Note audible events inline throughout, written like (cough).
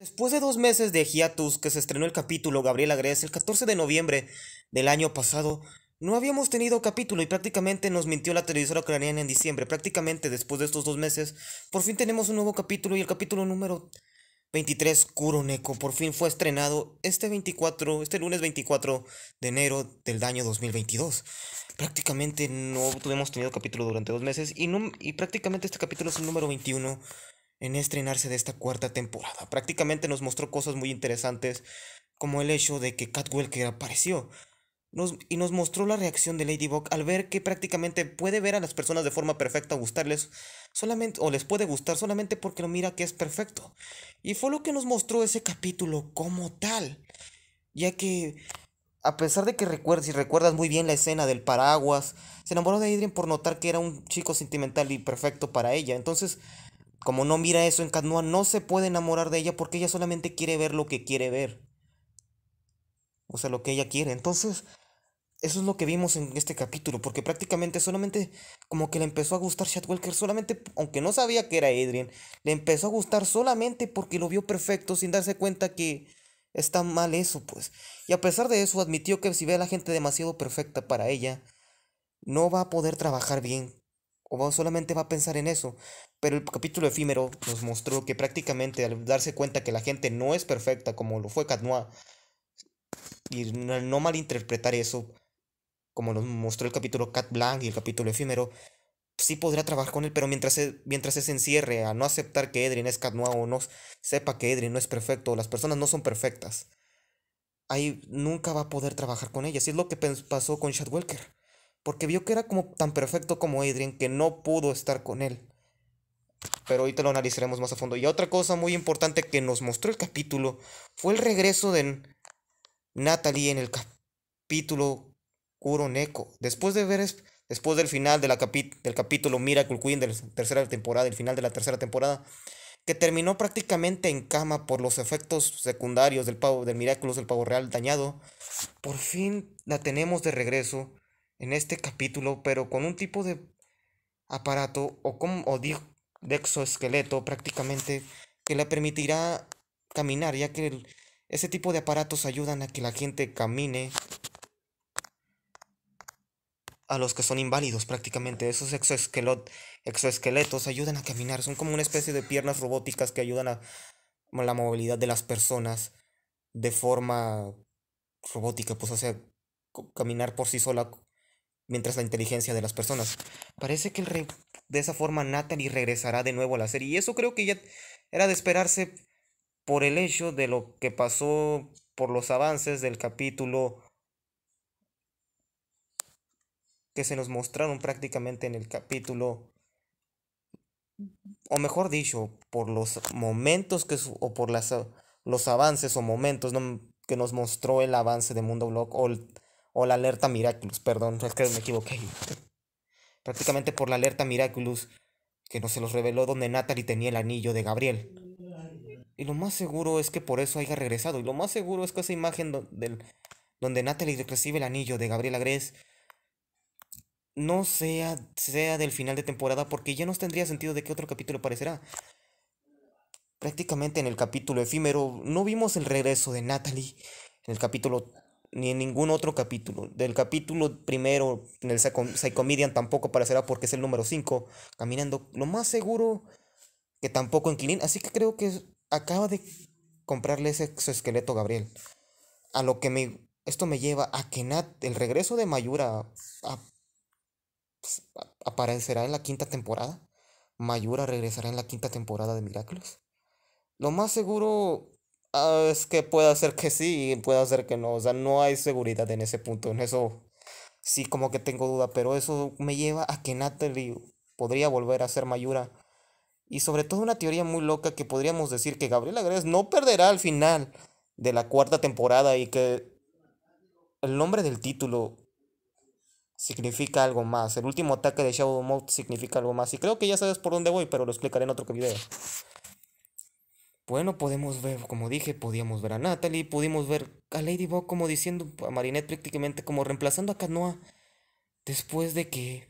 Después de dos meses de hiatus que se estrenó el capítulo Gabriel Agres el 14 de noviembre del año pasado, no habíamos tenido capítulo y prácticamente nos mintió la televisora ucraniana en diciembre. Prácticamente después de estos dos meses, por fin tenemos un nuevo capítulo y el capítulo número 23, Kuroneko, por fin fue estrenado este 24, este lunes 24 de enero del año 2022. Prácticamente no tuvimos tenido capítulo durante dos meses y, y prácticamente este capítulo es el número 21 en estrenarse de esta cuarta temporada. Prácticamente nos mostró cosas muy interesantes, como el hecho de que Catwell que apareció. Nos, y nos mostró la reacción de Ladybug al ver que prácticamente puede ver a las personas de forma perfecta gustarles solamente o les puede gustar solamente porque lo mira que es perfecto. Y fue lo que nos mostró ese capítulo como tal, ya que a pesar de que recuerdas si recuerdas muy bien la escena del paraguas, se enamoró de Adrien por notar que era un chico sentimental y perfecto para ella. Entonces, como no mira eso en Canua no se puede enamorar de ella porque ella solamente quiere ver lo que quiere ver. O sea, lo que ella quiere. Entonces, eso es lo que vimos en este capítulo, porque prácticamente solamente como que le empezó a gustar Shadwalker. solamente, aunque no sabía que era Adrian, le empezó a gustar solamente porque lo vio perfecto sin darse cuenta que está mal eso, pues. Y a pesar de eso, admitió que si ve a la gente demasiado perfecta para ella, no va a poder trabajar bien o solamente va a pensar en eso. Pero el capítulo efímero nos mostró que prácticamente al darse cuenta que la gente no es perfecta como lo fue Noir. y no malinterpretar eso, como nos mostró el capítulo Cat Blanc y el capítulo efímero, sí podrá trabajar con él, pero mientras se, mientras encierre a no aceptar que Edrin es Cat Noir o no sepa que Edrin no es perfecto, las personas no son perfectas, ahí nunca va a poder trabajar con ella. así es lo que pasó con Shadwelker porque vio que era como tan perfecto como Adrian que no pudo estar con él. Pero ahorita lo analizaremos más a fondo. Y otra cosa muy importante que nos mostró el capítulo fue el regreso de Natalie en el capítulo Kuroneko. Después de ver después del final de la del capítulo Miracle Queen de la tercera temporada, el final de la tercera temporada, que terminó prácticamente en cama por los efectos secundarios del pavo del Miraculous del pavo real dañado, por fin la tenemos de regreso en este capítulo, pero con un tipo de aparato o, de exoesqueleto prácticamente que le permitirá caminar, ya que ese tipo de aparatos ayudan a que la gente camine a los que son inválidos prácticamente. Esos exoesqueletos ayudan a caminar, son como una especie de piernas robóticas que ayudan a la movilidad de las personas de forma robótica, pues o sea, caminar por sí sola mientras la inteligencia de las personas. Parece que de esa forma Natalie regresará de nuevo a la serie. Y eso creo que ya era de esperarse por el hecho de lo que pasó por los avances del capítulo que se nos mostraron prácticamente en el capítulo o mejor dicho, por los momentos que o por las, los avances o momentos que nos mostró el avance de Mundo Block o o la alerta Miraculous, perdón, es que me equivoqué. Prácticamente por la alerta Miraculous que no se los reveló donde Natalie tenía el anillo de Gabriel. Y lo más seguro es que por eso haya regresado. Y lo más seguro es que esa imagen del, donde Natalie recibe el anillo de Gabriel Agres no sea, sea del final de temporada porque ya no tendría sentido de qué otro capítulo aparecerá. Prácticamente en el capítulo efímero no vimos el regreso de Natalie. En el capítulo ni en ningún otro capítulo. Del capítulo primero, en el Psycho-Median tampoco aparecerá porque es el número 5, caminando lo más seguro que tampoco en Así que creo que acaba de comprarle ese exoesqueleto Gabriel. A lo que me, esto me lleva a que Nat, el regreso de Mayura pues, aparecerá en la quinta temporada. Mayura regresará en la quinta temporada de Miraculous. Lo más seguro Ah, es que puede ser que sí y puede ser que no. O sea, no hay seguridad en ese punto. En eso sí como que tengo duda. Pero eso me lleva a que Natalie podría volver a ser Mayura. Y sobre todo una teoría muy loca que podríamos decir que Gabriela Grez no perderá al final de la cuarta temporada y que el nombre del título significa algo más. El último ataque de Shadow Mode significa algo más. Y creo que ya sabes por dónde voy, pero lo explicaré en otro video. Bueno, podemos ver, como dije, podíamos ver a Natalie, pudimos ver a Ladybug como diciendo a Marinette prácticamente como reemplazando a Canoa después de que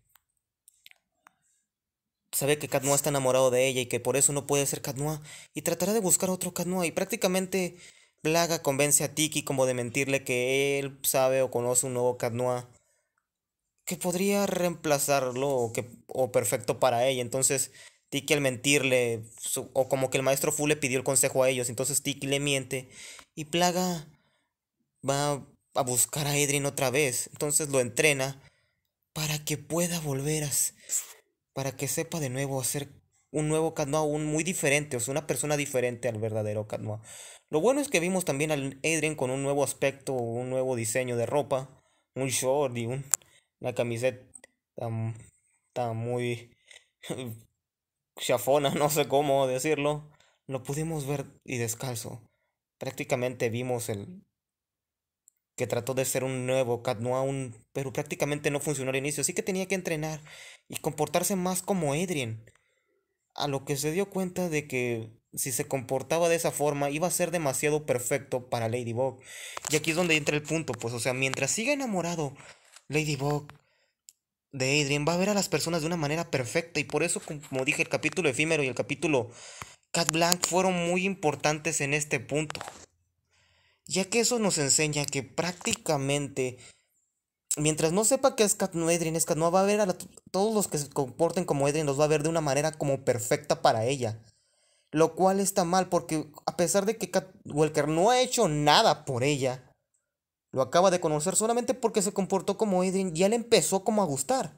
sabe que Canoa está enamorado de ella y que por eso no puede ser Canoa y tratará de buscar otro Canoa y prácticamente Blaga convence a Tiki como de mentirle que él sabe o conoce un nuevo Canoa que podría reemplazarlo o, que, o perfecto para ella. Entonces Tiki al mentirle, o como que el maestro Fu le pidió el consejo a ellos, entonces Tiki le miente y Plaga va a buscar a Edrin otra vez, entonces lo entrena para que pueda volver a... para que sepa de nuevo hacer un nuevo Canoa, un muy diferente, o sea, una persona diferente al verdadero Canoa. Lo bueno es que vimos también al Edrin con un nuevo aspecto, un nuevo diseño de ropa, un short y una camiseta tan, tan muy chafona, (laughs) no sé cómo decirlo, lo pudimos ver y descalzo. Prácticamente vimos el que trató de ser un nuevo Cat Noir, un... pero prácticamente no funcionó al inicio, así que tenía que entrenar y comportarse más como Adrien. A lo que se dio cuenta de que si se comportaba de esa forma iba a ser demasiado perfecto para Ladybug. Y aquí es donde entra el punto, pues, o sea, mientras siga enamorado, Ladybug de Adrien va a ver a las personas de una manera perfecta y por eso, como dije, el capítulo efímero y el capítulo Cat Blanc fueron muy importantes en este punto. Ya que eso nos enseña que prácticamente, mientras no sepa que es Cat no Adrien, es Cat no va a ver a todos los que se comporten como Adrien, los va a ver de una manera como perfecta para ella. Lo cual está mal porque a pesar de que Cat Welker no ha hecho nada por ella, lo acaba de conocer solamente porque se comportó como Adrian y él empezó como a gustar.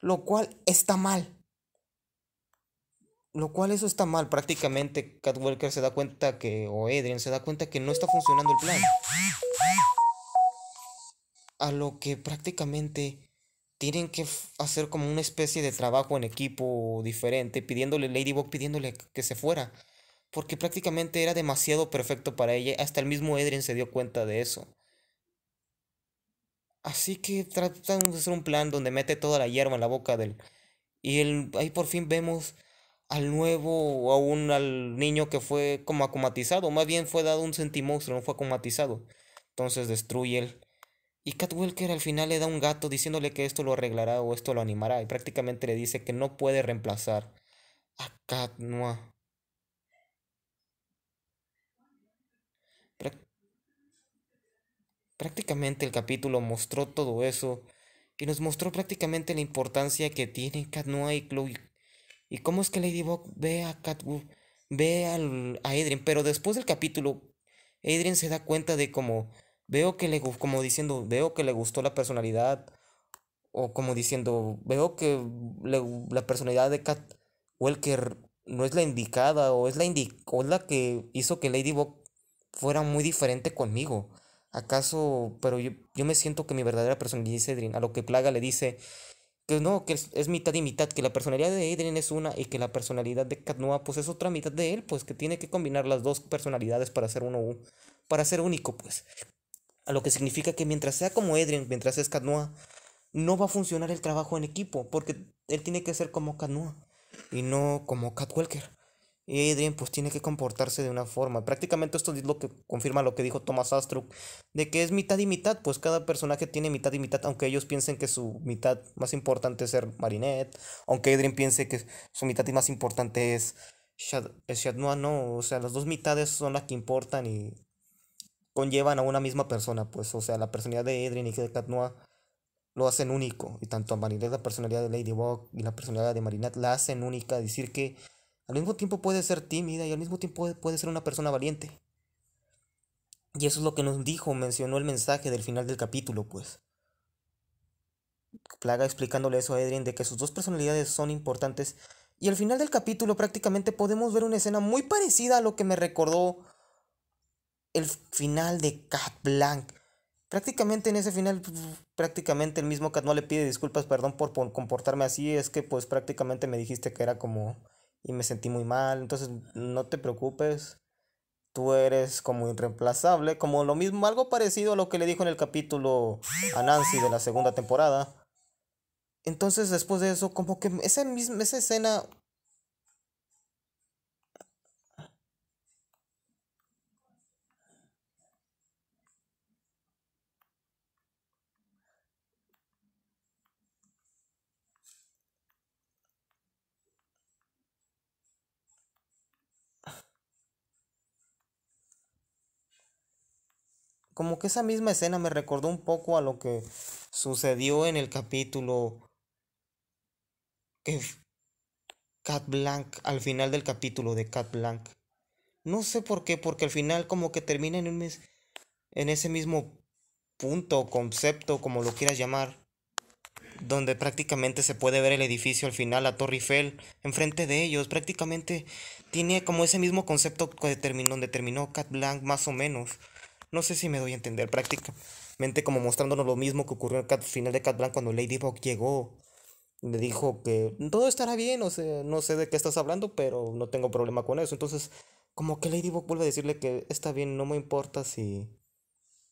Lo cual está mal. Lo cual eso está mal. Prácticamente Catwalker se da cuenta que, o Adrian se da cuenta que no está funcionando el plan. A lo que prácticamente tienen que hacer como una especie de trabajo en equipo diferente, pidiéndole, Ladybug pidiéndole que se fuera porque prácticamente era demasiado perfecto para ella. Hasta el mismo Edrin se dio cuenta de eso. Así que tratan de hacer un plan donde mete toda la hierba en la boca del... Y ahí por fin vemos al nuevo, o un, al niño que fue como acomatizado, más bien fue dado un sentimonstruo, no fue acomatizado. Entonces destruye él. Y Welker al final le da un gato diciéndole que esto lo arreglará o esto lo animará. Y prácticamente le dice que no puede reemplazar a Cat Noir. Prácticamente el capítulo mostró todo eso y nos mostró prácticamente la importancia que tiene Cat Noir y Chloe. Y cómo es que Ladybug ve a Cat ve al, a Adrien. Pero después del capítulo, Adrien se da cuenta de cómo veo que le como diciendo, veo que le gustó la personalidad. O como diciendo, veo que la personalidad de Cat Welker no es la indicada o es la, o es la que hizo que Ladybug fuera muy diferente conmigo. ¿Acaso? Pero yo, me siento que mi verdadera personalidad es Edrin. A lo que Plaga le dice que no, que es, mitad y mitad, que la personalidad de Edrin es una y que la personalidad de Catnoa pues es otra mitad de él, pues que tiene que combinar las dos personalidades para ser uno, para ser único, pues. A lo que significa que mientras sea como Edrin, mientras es Canoa, no va a funcionar el trabajo en equipo, porque él tiene que ser como Canoa y no como Catwalker. Y pues tiene que comportarse de una forma. Prácticamente esto es lo que confirma lo que dijo Thomas Astruc, de que es mitad y mitad, pues cada personaje tiene mitad y mitad, aunque ellos piensen que su mitad más importante es ser Marinette, aunque Adrian piense que su mitad más importante es Shad Noir no, o sea, las dos mitades son las que importan y conllevan a una misma persona, pues, o sea, la personalidad de Adrian y de lo hacen único, y tanto a Marinette la personalidad de Ladybug y la personalidad de Marinette la hacen única, decir que al mismo tiempo puede ser tímida y al mismo tiempo puede ser una persona valiente. Y eso es lo que nos dijo, mencionó el mensaje del final del capítulo, pues. Plaga explicándole eso a Adrian de que sus dos personalidades son importantes. Y al final del capítulo prácticamente podemos ver una escena muy parecida a lo que me recordó el final de Cat Blanc. Prácticamente en ese final, prácticamente el mismo Cat no le pide disculpas, perdón por comportarme así, es que pues prácticamente me dijiste que era como y me sentí muy mal. Entonces, no te preocupes, tú eres como irreemplazable, como lo mismo, algo parecido a lo que le dijo en el capítulo a Nancy de la segunda temporada. Entonces, después de eso, como que esa, esa escena como que esa misma escena me recordó un poco a lo que sucedió en el capítulo Cat Blanc, al final del capítulo de Cat Blanc. No sé por qué, porque al final como que termina en, un, en ese mismo punto, concepto, como lo quieras llamar, donde prácticamente se puede ver el edificio al final, la Torre Eiffel, enfrente de ellos, prácticamente tiene como ese mismo concepto donde terminó Cat Blanc más o menos. No sé si me doy a entender prácticamente como mostrándonos lo mismo que ocurrió al final de Cat Blanc cuando Ladybug llegó. Le dijo que todo estará bien, o no sé de qué estás hablando, pero no tengo problema con eso. Entonces, como que Ladybug vuelve a decirle que está bien, no me importa si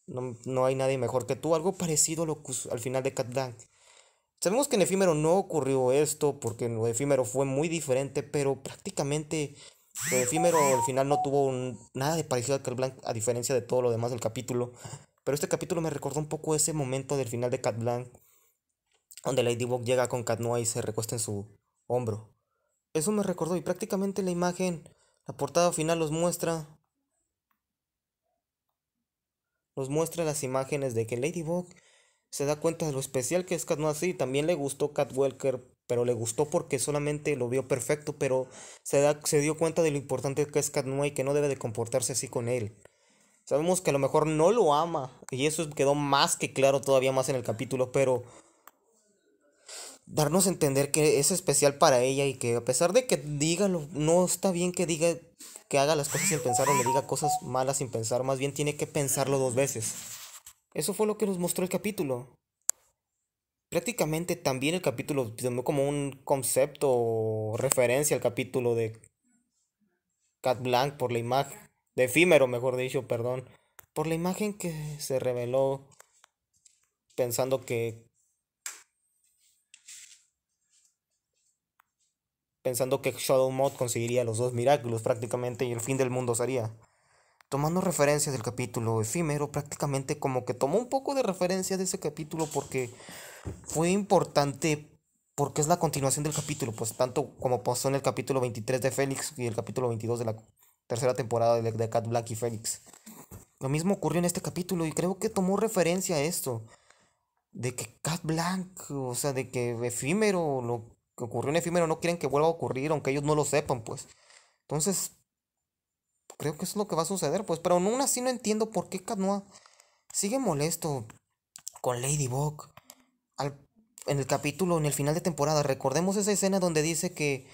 no, hay nadie mejor que tú. Algo parecido a lo que al final de Cat Blanc. Sabemos que en Efímero no ocurrió esto, porque en Efímero fue muy diferente, pero prácticamente efímero al final no tuvo nada de parecido a Cat Blanc a diferencia de todo lo demás del capítulo. Pero este capítulo me recordó un poco ese momento del final de Cat Blanc, donde Ladybug llega con Cat Noir y se recuesta en su hombro. Eso me recordó y prácticamente la imagen, la portada final los muestra. Nos muestra las imágenes de que Ladybug se da cuenta de lo especial que es Cat Noir y también le gustó Cat Welker pero le gustó porque solamente lo vio perfecto, pero se, se dio cuenta de lo importante que es Katnua y que no debe de comportarse así con él. Sabemos que a lo mejor no lo ama, y eso quedó más que claro todavía más en el capítulo, pero darnos a entender que es especial para ella y que a pesar de que diga, no está bien que diga que haga las cosas sin pensar o le diga cosas malas sin pensar, más bien tiene que pensarlo dos veces. Eso fue lo que nos mostró el capítulo prácticamente también el capítulo tomó como un concepto o referencia al capítulo de Cat Blanc por la imagen, de efímero mejor dicho, perdón, por la imagen que se reveló pensando que pensando que Shadow Mod conseguiría los dos milagros prácticamente y el fin del mundo sería. Tomando referencia del capítulo efímero, prácticamente como que tomó un poco de referencia de ese capítulo porque fue importante porque es la continuación del capítulo, pues tanto como pasó en el capítulo 23 de Félix y el capítulo 22 de la tercera temporada de, Cat Black y Félix. Lo mismo ocurrió en este capítulo y creo que tomó referencia a esto. De que Cat Black, o sea, de que efímero, lo que ocurrió en efímero no quieren que vuelva a ocurrir, aunque ellos no lo sepan, pues. Entonces, creo que es lo que va a suceder, pues. Pero aún así no entiendo por qué Cat Canoa sigue molesto con Ladybug en el capítulo, en el final de temporada. Recordemos esa escena donde dice que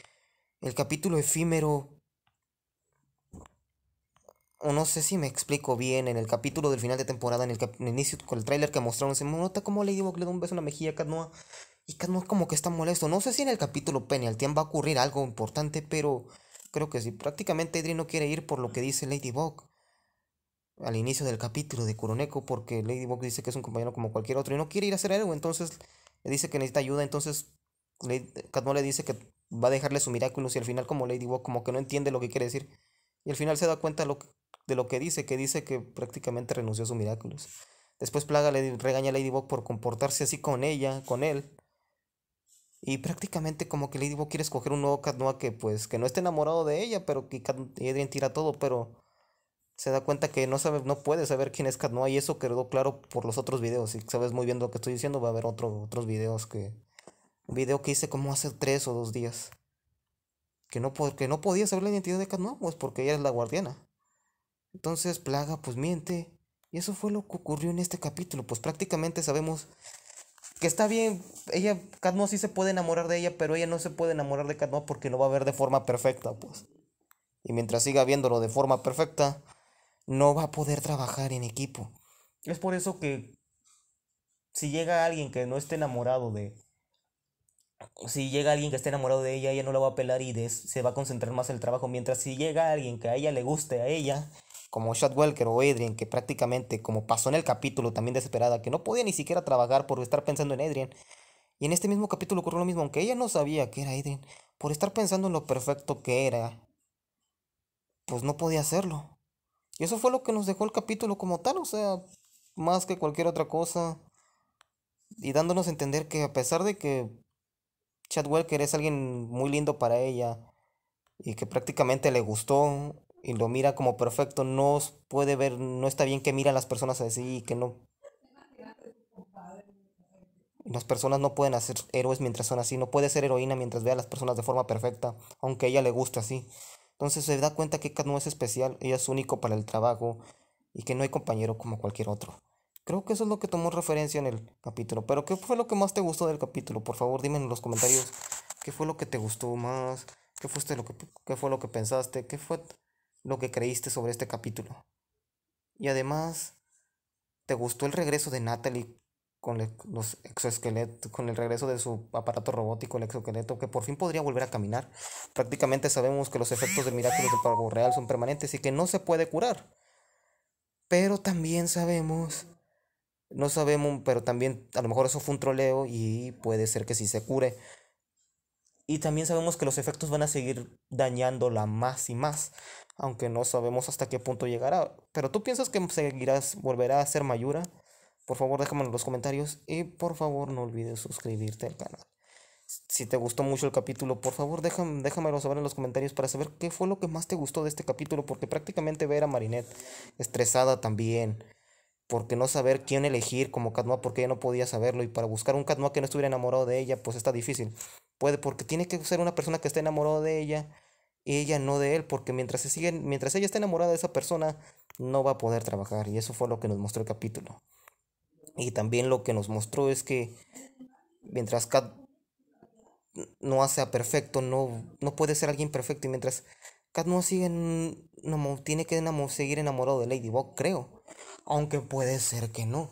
el capítulo efímero... O no sé si me explico bien, en el capítulo del final de temporada, en el, inicio con el tráiler que mostraron, se nota como Ladybug le da un beso en la mejilla a Canoa. Y Canoa como que está molesto. No sé si en el capítulo tiempo va a ocurrir algo importante, pero creo que sí. Prácticamente Adri no quiere ir por lo que dice Ladybug al inicio del capítulo de Kuroneko porque Ladybug dice que es un compañero como cualquier otro y no quiere ir a hacer héroe, entonces le dice que necesita ayuda, entonces Catmull le dice que va a dejarle su Miraculous y al final como Ladybug como que no entiende lo que quiere decir y al final se da cuenta de lo que dice, que dice que prácticamente renunció a su Miraculous. Después Plaga le regaña a Ladybug por comportarse así con ella, con él. Y prácticamente como que Ladybug quiere escoger un nuevo Catnoa que pues que no esté enamorado de ella, pero que Cat tira todo, pero se da cuenta que no sabe, no puede saber quién es Katnoa y eso quedó claro por los otros videos. Si sabes muy bien lo que estoy diciendo, va a haber otros videos que... Un video que hice como hace tres o dos días. Que no, que no podía saber la identidad de Katnoa, pues porque ella es la guardiana. Entonces Plaga pues miente. Y eso fue lo que ocurrió en este capítulo. Pues prácticamente sabemos que está bien. Ella, Katnoa sí se puede enamorar de ella, pero ella no se puede enamorar de Katnoa porque no va a ver de forma perfecta, pues. Y mientras siga viéndolo de forma perfecta, no va a poder trabajar en equipo. Es por eso que si llega alguien que no esté enamorado de... Si llega alguien que esté enamorado de ella, ella no la va a pelar y se va a concentrar más el trabajo. Mientras si llega alguien que a ella le guste a ella, como Welker o Adrian, que prácticamente, como pasó en el capítulo también desesperada, que no podía ni siquiera trabajar por estar pensando en Adrian. Y en este mismo capítulo ocurrió lo mismo, aunque ella no sabía que era Adrian, por estar pensando en lo perfecto que era, pues no podía hacerlo. Y eso fue lo que nos dejó el capítulo como tal, o sea, más que cualquier otra cosa. Y dándonos a entender que a pesar de que Chad Welker es alguien muy lindo para ella y que prácticamente le gustó y lo mira como perfecto, no puede ver, no está bien que mira a las personas así y que no. Las personas no pueden hacer héroes mientras son así, no puede ser heroína mientras vea a las personas de forma perfecta, aunque ella le guste así. Entonces se da cuenta que cada no es especial ella es único para el trabajo y que no hay compañero como cualquier otro. Creo que eso es lo que tomó referencia en el capítulo. Pero ¿qué fue lo que más te gustó del capítulo? Por favor, dime en los comentarios qué fue lo que te gustó más, qué, lo que, qué fue lo que pensaste, qué fue lo que creíste sobre este capítulo. Y además, ¿te gustó el regreso de Natalie con los exoesqueletos, con el regreso de su aparato robótico, el exoesqueleto, que por fin podría volver a caminar. Prácticamente sabemos que los efectos del milagro del pago real son permanentes y que no se puede curar. Pero también sabemos, no sabemos, pero también a lo mejor eso fue un troleo y puede ser que sí se cure. Y también sabemos que los efectos van a seguir dañándola más y más, aunque no sabemos hasta qué punto llegará. Pero tú piensas que seguirás, volverá a ser Mayura. Por favor, déjame en los comentarios y por favor no olvides suscribirte al canal. Si te gustó mucho el capítulo, por favor déjame, déjamelo saber en los comentarios para saber qué fue lo que más te gustó de este capítulo, porque prácticamente ver a Marinette estresada también, porque no saber quién elegir como Noir porque ella no podía saberlo, y para buscar un Noir que no estuviera enamorado de ella, pues está difícil. Puede, porque tiene que ser una persona que esté enamorada de ella y ella no de él, porque mientras, se siguen, mientras ella está enamorada de esa persona, no va a poder trabajar, y eso fue lo que nos mostró el capítulo. Y también lo que nos mostró es que mientras Kat no sea perfecto, no, no puede ser alguien perfecto. Y mientras Kat no sigue, no, tiene que seguir enamorado de Ladybug, creo. Aunque puede ser que no.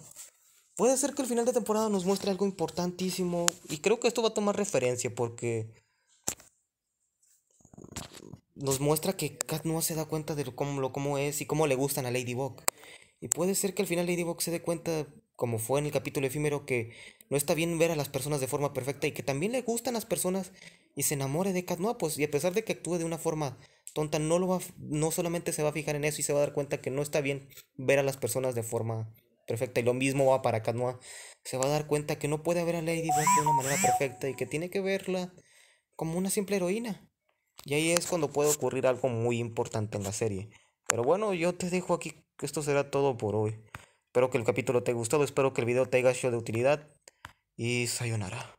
Puede ser que el final de temporada nos muestre algo importantísimo. Y creo que esto va a tomar referencia porque nos muestra que Kat no se da cuenta de cómo, lo, cómo es y cómo le gustan a Ladybug. Y puede ser que al final Ladybug se dé cuenta como fue en el capítulo efímero, que no está bien ver a las personas de forma perfecta y que también le gustan las personas y se enamore de Cat pues, y a pesar de que actúe de una forma tonta, no, lo va, no solamente se va a fijar en eso y se va a dar cuenta que no está bien ver a las personas de forma perfecta, y lo mismo va para Cat se va a dar cuenta que no puede ver a Lady de una manera perfecta y que tiene que verla como una simple heroína. Y ahí es cuando puede ocurrir algo muy importante en la serie. Pero bueno, yo te dejo aquí que esto será todo por hoy. Espero que el capítulo te haya gustado, espero que el video te haya sido de utilidad y sayonara.